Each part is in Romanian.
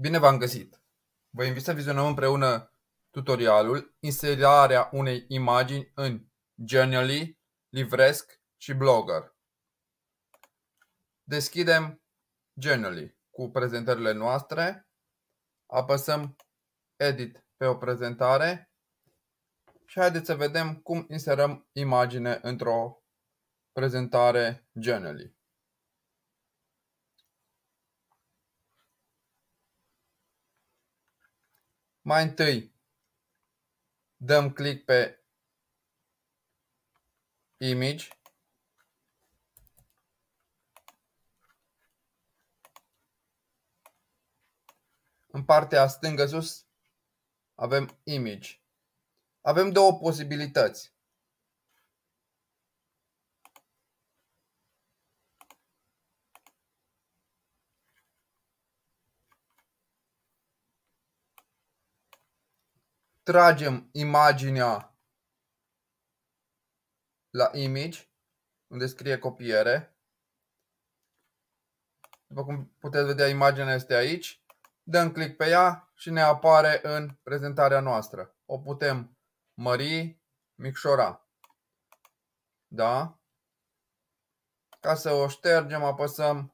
Bine v-am găsit! Vă invit să vizionăm împreună tutorialul Inserarea unei imagini în Genially, Livresc și Blogger. Deschidem Genially cu prezentările noastre, apăsăm Edit pe o prezentare și haideți să vedem cum inserăm imagine într-o prezentare Genially. Mai întâi dăm click pe image. În partea stângă sus avem image. Avem două posibilități. tragem imaginea la image, unde scrie copiere. După cum puteți vedea, imaginea este aici. Dăm click pe ea și ne apare în prezentarea noastră. O putem mări, micșora. Da? Ca să o ștergem, apăsăm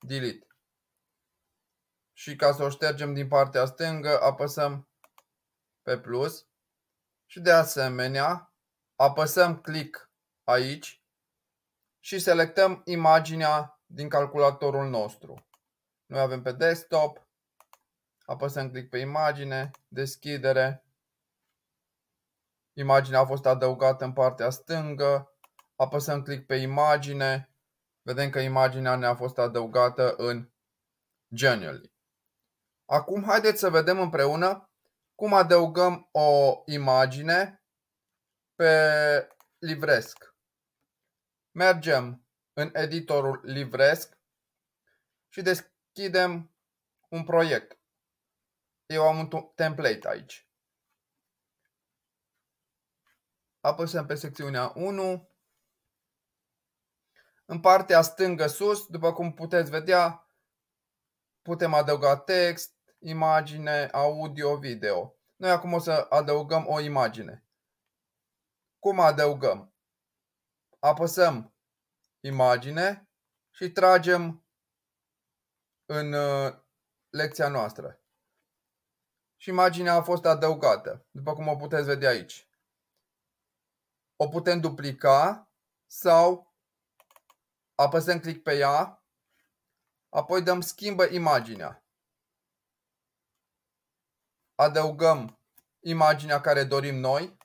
delete. Și ca să o ștergem din partea stângă, apăsăm pe plus și de asemenea apăsăm click aici și selectăm imaginea din calculatorul nostru. Noi avem pe desktop, apăsăm click pe imagine, deschidere, imaginea a fost adăugată în partea stângă, apăsăm click pe imagine, vedem că imaginea ne-a fost adăugată în Genially. Acum haideți să vedem împreună cum adăugăm o imagine pe livresc. Mergem în editorul livresc și deschidem un proiect. Eu am un template aici. Apăsăm pe secțiunea 1. În partea stângă sus, după cum puteți vedea, putem adăuga text, imagine, audio, video. Noi acum o să adăugăm o imagine. Cum adăugăm? Apăsăm imagine și tragem în uh, lecția noastră. Și imaginea a fost adăugată, după cum o puteți vedea aici. O putem duplica sau apăsăm click pe ea, apoi dăm schimbă imaginea adăugăm imaginea care dorim noi.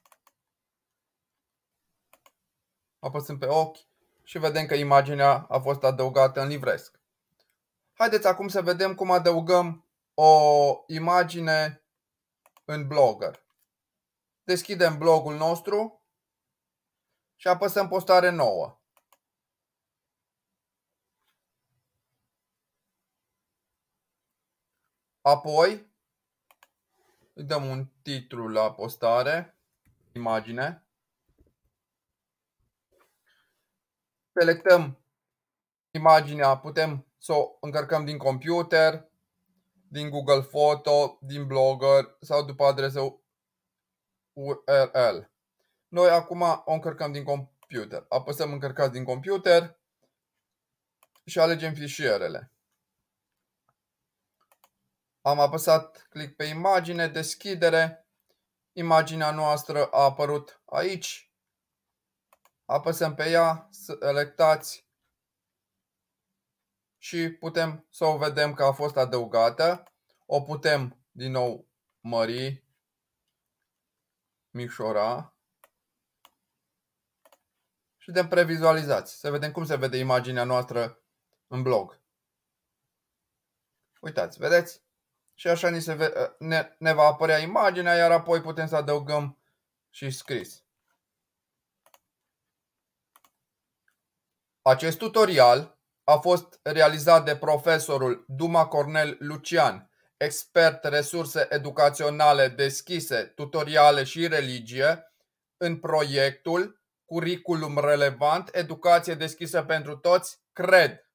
Apăsăm pe ochi și vedem că imaginea a fost adăugată în livresc. Haideți acum să vedem cum adăugăm o imagine în Blogger. Deschidem blogul nostru și apăsăm postare nouă. Apoi îi dăm un titlu la postare, imagine. Selectăm imaginea, putem să o încărcăm din computer, din Google Photo, din Blogger sau după adresă URL. Noi acum o încărcăm din computer. Apăsăm încărcați din computer și alegem fișierele. Am apăsat click pe imagine, deschidere. Imaginea noastră a apărut aici. Apăsăm pe ea, selectați și putem să o vedem că a fost adăugată. O putem din nou mări, mișora și de previzualizați. Să vedem cum se vede imaginea noastră în blog. Uitați, vedeți? și așa ni se ve- ă, ne, ne va apărea imaginea, iar apoi putem să adăugăm și scris. Acest tutorial a fost realizat de profesorul Duma Cornel Lucian, expert resurse educaționale deschise, tutoriale și religie, în proiectul Curriculum relevant, educație deschisă pentru toți, cred.